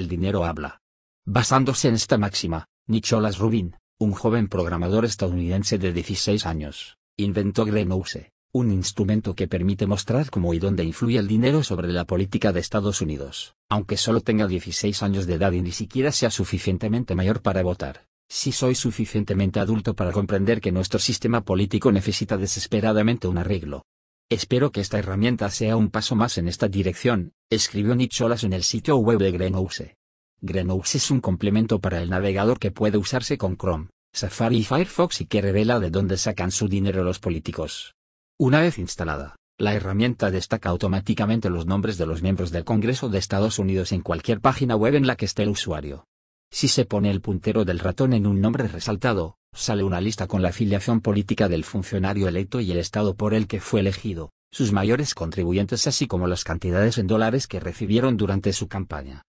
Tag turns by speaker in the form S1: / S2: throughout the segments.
S1: El dinero habla. Basándose en esta máxima, Nicholas Rubin, un joven programador estadounidense de 16 años, inventó Greenhouse, un instrumento que permite mostrar cómo y dónde influye el dinero sobre la política de Estados Unidos, aunque solo tenga 16 años de edad y ni siquiera sea suficientemente mayor para votar. Si soy suficientemente adulto para comprender que nuestro sistema político necesita desesperadamente un arreglo, Espero que esta herramienta sea un paso más en esta dirección, escribió Nicholas en el sitio web de Grenouse. Grenouse es un complemento para el navegador que puede usarse con Chrome, Safari y Firefox y que revela de dónde sacan su dinero los políticos. Una vez instalada, la herramienta destaca automáticamente los nombres de los miembros del Congreso de Estados Unidos en cualquier página web en la que esté el usuario. Si se pone el puntero del ratón en un nombre resaltado, sale una lista con la afiliación política del funcionario electo y el estado por el que fue elegido, sus mayores contribuyentes así como las cantidades en dólares que recibieron durante su campaña.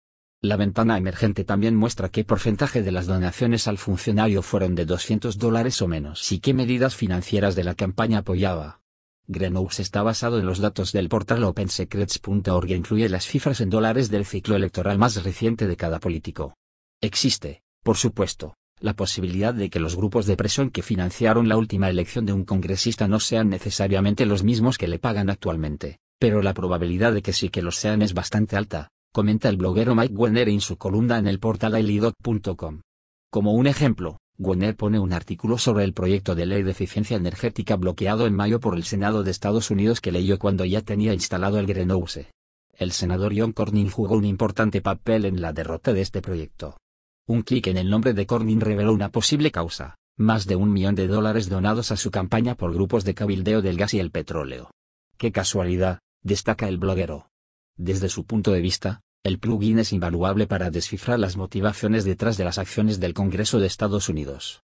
S1: La ventana emergente también muestra qué porcentaje de las donaciones al funcionario fueron de 200 dólares o menos y qué medidas financieras de la campaña apoyaba. Grenoux está basado en los datos del portal OpenSecrets.org e incluye las cifras en dólares del ciclo electoral más reciente de cada político. Existe, por supuesto, la posibilidad de que los grupos de presión que financiaron la última elección de un congresista no sean necesariamente los mismos que le pagan actualmente, pero la probabilidad de que sí que lo sean es bastante alta, comenta el bloguero Mike Werner en su columna en el portal ilidoc.com. Como un ejemplo, Werner pone un artículo sobre el proyecto de ley de eficiencia energética bloqueado en mayo por el Senado de Estados Unidos que leyó cuando ya tenía instalado el Grenoble. El senador John Cornyn jugó un importante papel en la derrota de este proyecto un clic en el nombre de Corning reveló una posible causa, más de un millón de dólares donados a su campaña por grupos de cabildeo del gas y el petróleo. ¡Qué casualidad! destaca el bloguero. Desde su punto de vista, el plugin es invaluable para descifrar las motivaciones detrás de las acciones del Congreso de Estados Unidos.